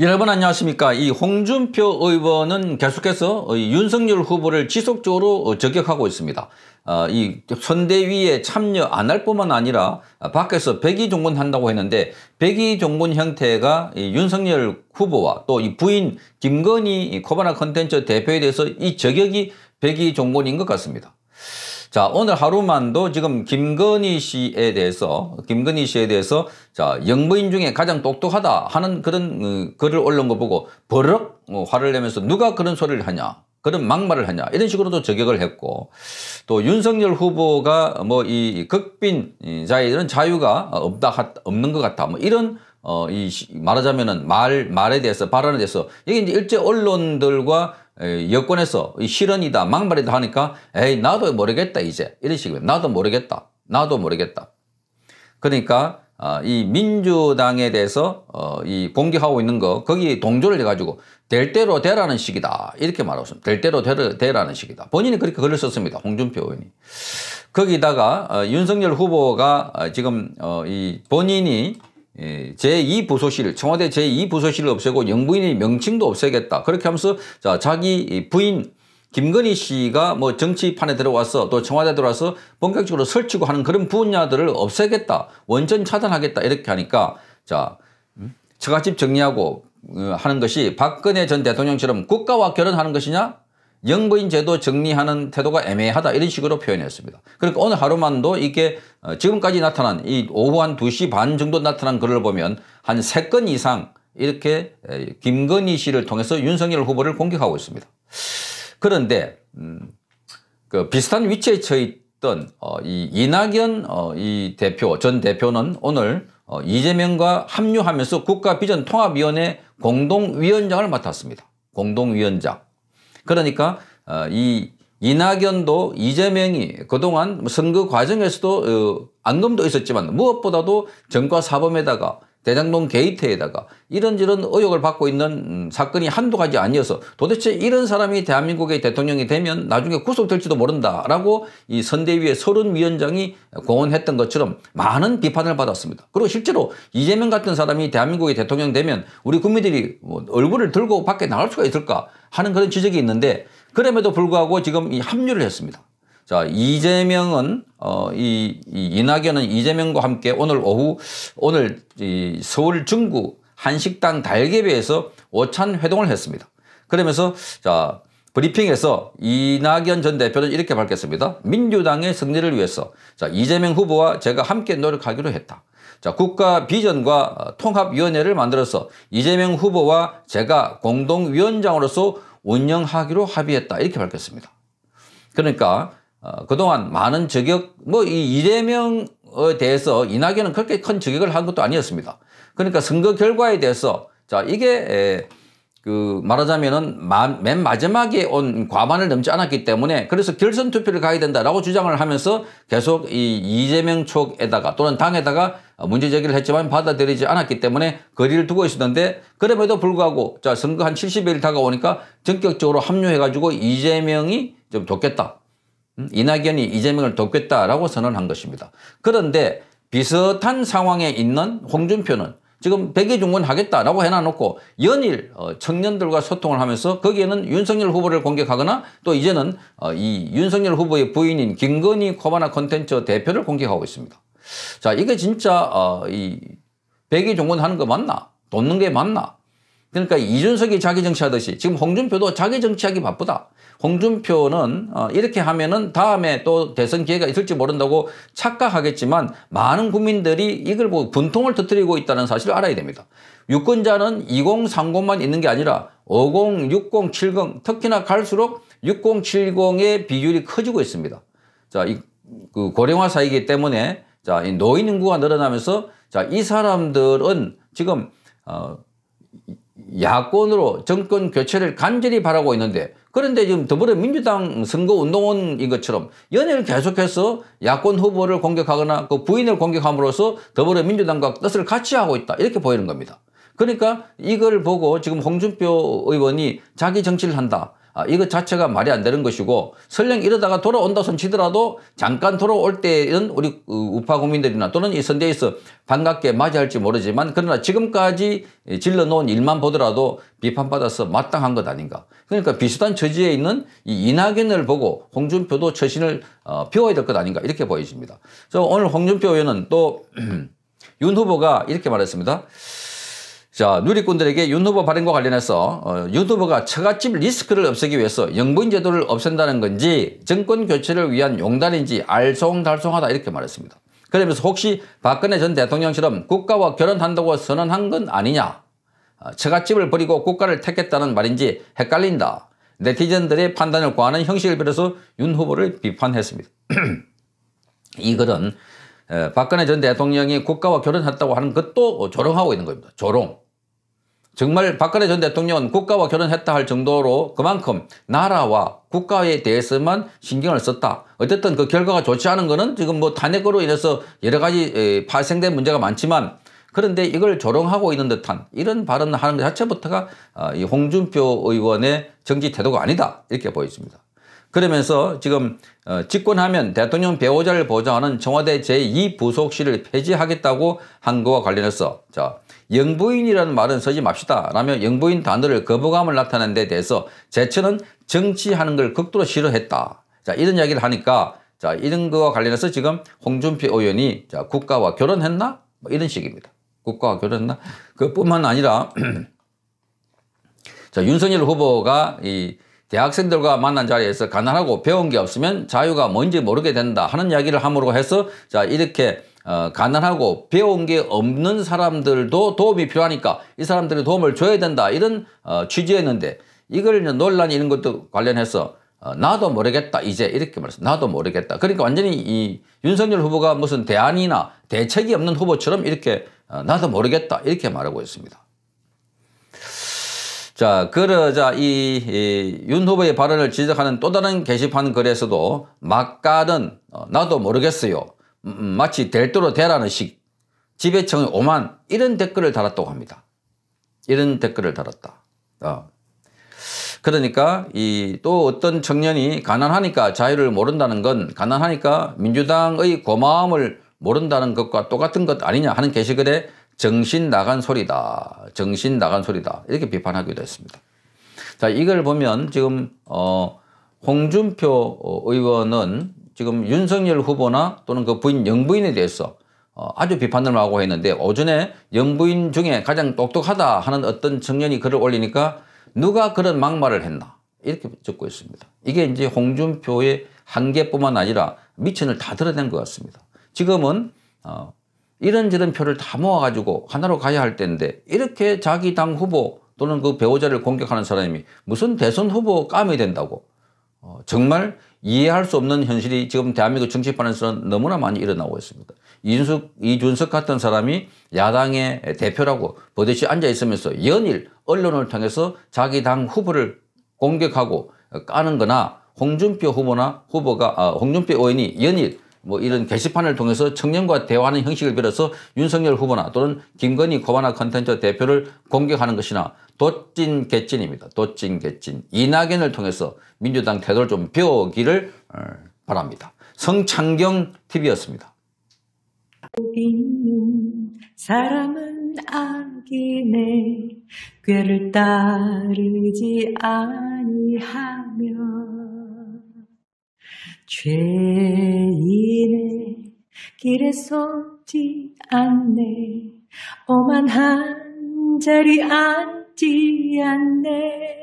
여러분 안녕하십니까 이 홍준표 의원은 계속해서 윤석열 후보를 지속적으로 저격하고 있습니다 어, 이 선대위에 참여 안 할 뿐만 아니라 밖에서 백의 종군 한다고 했는데 백의 종군 형태가 윤석열 후보와 또 이 부인 김건희 코바나 컨텐츠 대표에 대해서 이 저격이 백의 종군인 것 같습니다 자, 오늘 하루만도 지금 김건희 씨에 대해서, 김건희 씨에 대해서, 자, 영부인 중에 가장 똑똑하다 하는 그런 어, 글을 올린 거 보고 버럭 어, 화를 내면서 누가 그런 소리를 하냐. 그런 막말을 하냐 이런 식으로도 저격을 했고 또 윤석열 후보가 뭐 이 극빈자에 이런 자유가 없다 없는 것 같다 뭐 이런 어 이 말하자면은 말 말에 대해서 발언에 대해서 이게 이제 일제 언론들과 여권에서 실언이다 막말이다 하니까 에이 나도 모르겠다 이제 이런 식으로 나도 모르겠다 나도 모르겠다 그러니까 아, 이 민주당에 대해서 어, 이 공격하고 있는 거 거기에 동조를 해가지고 될 대로 되라는 식이다 이렇게 말하고 있습니다. 될 대로 되라는 식이다. 본인이 그렇게 글을 썼습니다. 홍준표 의원이. 거기다가 어, 윤석열 후보가 어, 지금 이 본인이 예, 제2부서실, 청와대 제2부서실을 없애고 영부인의 명칭도 없애겠다. 그렇게 하면서 자, 자기 부인 김건희 씨가 뭐 정치판에 들어와서 또 청와대 들어와서 본격적으로 설치고 하는 그런 분야들을 없애겠다. 원전 차단하겠다. 이렇게 하니까 자, 음? 처갓집 정리하고 어, 하는 것이 박근혜 전 대통령처럼 국가와 결혼하는 것이냐? 영부인 제도 정리하는 태도가 애매하다 이런 식으로 표현했습니다. 그러니까 오늘 하루만도 이게 렇 어, 지금까지 나타난 이 오후 한 2시 반 정도 나타난 글을 보면 한 3건 이상 이렇게 김건희 씨를 통해서 윤석열 후보를 공격하고 있습니다. 그런데 음, 그 비슷한 위치에 처했던 어, 이 이낙연 어, 이 대표 전 대표는 오늘 어, 이재명과 합류하면서 국가비전통합위원회 공동위원장을 맡았습니다. 공동위원장. 그러니까 어, 이 이낙연도 이재명이 그동안 선거 과정에서도 어, 안검도 있었지만 무엇보다도 정과 사범에다가 대장동 게이트에다가 이런저런 의혹을 받고 있는 음, 사건이 한두 가지 아니어서 도대체 이런 사람이 대한민국의 대통령이 되면 나중에 구속될지도 모른다라고 이 선대위의 서른 위원장이 공언했던 것처럼 많은 비판을 받았습니다. 그리고 실제로 이재명 같은 사람이 대한민국의 대통령 되면 우리 국민들이 뭐 얼굴을 들고 밖에 나갈 수가 있을까 하는 그런 지적이 있는데 그럼에도 불구하고 지금 이 합류를 했습니다. 자, 이재명은, 어, 이, 이 이낙연은 이재명과 함께 오늘 오후, 오늘 이 서울 중구 한식당 달개비에서 오찬 회동을 했습니다. 그러면서, 자, 브리핑에서 이낙연 전 대표는 이렇게 밝혔습니다. 민주당의 승리를 위해서 자, 이재명 후보와 제가 함께 노력하기로 했다. 자, 국가 비전과 통합위원회를 만들어서 이재명 후보와 제가 공동위원장으로서 운영하기로 합의했다. 이렇게 밝혔습니다. 그러니까 어, 그동안 많은 저격, 뭐 이 이재명에 대해서 이낙연은 그렇게 큰 저격을 한 것도 아니었습니다. 그러니까 선거 결과에 대해서 자, 이게 에, 그 말하자면은 마, 맨 마지막에 온 과반을 넘지 않았기 때문에 그래서 결선 투표를 가야 된다라고 주장을 하면서 계속 이 이재명 쪽에다가 또는 당에다가 문제 제기를 했지만 받아들이지 않았기 때문에 거리를 두고 있었는데 그럼에도 불구하고 자 선거 한 70일 다가오니까 전격적으로 합류해가지고 이재명이 좀 돕겠다 음, 이낙연이 이재명을 돕겠다라고 선언한 것입니다. 그런데 비슷한 상황에 있는 홍준표는 지금 백의중군 하겠다라고 해놔놓고 연일 어, 청년들과 소통을 하면서 거기에는 윤석열 후보를 공격하거나 또 이제는 어, 이 윤석열 후보의 부인인 김건희 코바나 콘텐츠 대표를 공격하고 있습니다. 자 이게 진짜 어, 이 백의종군 하는 거 맞나? 돕는 게 맞나? 그러니까 이준석이 자기 정치하듯이 지금 홍준표도 자기 정치하기 바쁘다. 홍준표는 어, 이렇게 하면은 다음에 또 대선 기회가 있을지 모른다고 착각하겠지만 많은 국민들이 이걸 보고 분통을 터뜨리고 있다는 사실을 알아야 됩니다. 유권자는 2030만 있는 게 아니라 50, 60, 70 특히나 갈수록 6070의 비율이 커지고 있습니다. 자, 이 그 고령화 사이기 때문에 자, 이 노인 인구가 늘어나면서 자, 이 사람들은 지금 어 야권으로 정권 교체를 간절히 바라고 있는데 그런데 지금 더불어민주당 선거운동원인 것처럼 연일 계속해서 야권 후보를 공격하거나 그 부인을 공격함으로써 더불어민주당과 뜻을 같이 하고 있다 이렇게 보이는 겁니다. 그러니까 이걸 보고 지금 홍준표 의원이 자기 정치를 한다. 아, 이것 자체가 말이 안 되는 것이고 설령 이러다가 돌아온다 손 치더라도 잠깐 돌아올 때는 우리 어, 우파 국민들이나 또는 이 선대에서 반갑게 맞이할지 모르지만 그러나 지금까지 질러놓은 일만 보더라도 비판받아서 마땅한 것 아닌가. 그러니까 비슷한 처지에 있는 이 이낙연을 보고 홍준표도 처신을 어, 비워야될 것 아닌가 이렇게 보여집니다. 그래서 오늘 홍준표 의원은 또 윤 후보가 이렇게 말했습니다. 자, 누리꾼들에게 윤후보 발행과 관련해서 어, 윤후보가 처갓집 리스크를 없애기 위해서 영부인 제도를 없앤다는 건지 정권 교체를 위한 용단인지 알쏭달쏭하다 이렇게 말했습니다. 그러면서 혹시 박근혜 전 대통령처럼 국가와 결혼한다고 선언한 건 아니냐? 어, 처갓집을 버리고 국가를 택했다는 말인지 헷갈린다. 네티즌들의 판단을 구하는 형식을 빌어서 윤 후보를 비판했습니다. 이 글은 어, 박근혜 전 대통령이 국가와 결혼했다고 하는 것도 조롱하고 있는 겁니다. 조롱. 정말 박근혜 전 대통령은 국가와 결혼했다 할 정도로 그만큼 나라와 국가에 대해서만 신경을 썼다. 어쨌든 그 결과가 좋지 않은 거는 지금 뭐 탄핵으로 인해서 여러 가지 발생된 문제가 많지만 그런데 이걸 조롱하고 있는 듯한 이런 발언을 하는 것 자체부터가 아, 이 홍준표 의원의 정치 태도가 아니다 이렇게 보여집니다. 그러면서 지금 어, 집권하면 대통령 배우자를 보장하는 청와대 제2부속실을 폐지하겠다고 한 거와 관련해서 자 영부인이라는 말은 쓰지 맙시다 라며 영부인 단어를 거부감을 나타낸 데 대해서 제천은 정치하는 걸 극도로 싫어했다 자 이런 이야기를 하니까 자 이런 거와 관련해서 지금 홍준표 의원이 자 국가와 결혼했나 뭐 이런 식입니다 국가와 결혼했나 그뿐만 아니라 자 윤석열 후보가 이 대학생들과 만난 자리에서 가난하고 배운 게 없으면 자유가 뭔지 모르게 된다 하는 이야기를 함으로 해서 자 이렇게 어, 가난하고 배운 게 없는 사람들도 도움이 필요하니까 이사람들의 도움을 줘야 된다 이런 어, 취지였는데 이걸 논란이 있는 것도 관련해서 어, 나도 모르겠다 이제 이렇게 말했어 나도 모르겠다 그러니까 완전히 이 윤석열 후보가 무슨 대안이나 대책이 없는 후보처럼 이렇게 어, 나도 모르겠다 이렇게 말하고 있습니다. 자, 그러자 이, 이, 윤 후보의 발언을 지적하는 또 다른 게시판 글에서도 막가는 어, 나도 모르겠어요. 음, 음, 마치 될 대로 되라는 식 지배청의 오만 이런 댓글을 달았다고 합니다. 이런 댓글을 달았다. 어. 그러니까 이또 어떤 청년이 가난하니까 자유를 모른다는 건 가난하니까 민주당의 고마움을 모른다는 것과 똑같은 것 아니냐 하는 게시글에 정신 나간 소리다. 정신 나간 소리다. 이렇게 비판하기도 했습니다. 자, 이걸 보면 지금, 어, 홍준표 의원은 지금 윤석열 후보나 또는 그 부인 영부인에 대해서 어, 아주 비판을 하고 했는데 오전에 영부인 중에 가장 똑똑하다 하는 어떤 청년이 글을 올리니까 누가 그런 막말을 했나 이렇게 적고 있습니다. 이게 이제 홍준표의 한계뿐만 아니라 미천을 다 드러낸 것 같습니다. 지금은 어, 이런저런 표를 다 모아가지고 하나로 가야 할때데 이렇게 자기 당 후보 또는 그 배우자를 공격하는 사람이 무슨 대선 후보 까이 된다고 어, 정말 이해할 수 없는 현실이 지금 대한민국 정치판에서는 너무나 많이 일어나고 있습니다. 이준석, 이준석 같은 사람이 야당의 대표라고 버듯이 앉아있으면서 연일 언론을 통해서 자기 당 후보를 공격하고 까는 거나 홍준표 후보나 후보가, 아, 홍준표 의원이 연일 뭐 이런 게시판을 통해서 청년과 대화하는 형식을 빌어서 윤석열 후보나 또는 김건희 고바나 컨텐츠 대표를 공격하는 것이나 도찐 개찐입니다. 도찐 개찐. 이낙연을 통해서 민주당 태도를 좀 배우기를 어, 바랍니다. 성창경 TV였습니다. 사람은 악이네 꾀를 따르지 아니하며 죄인의 길에 서지 않네 오만 한 자리 앉지 않네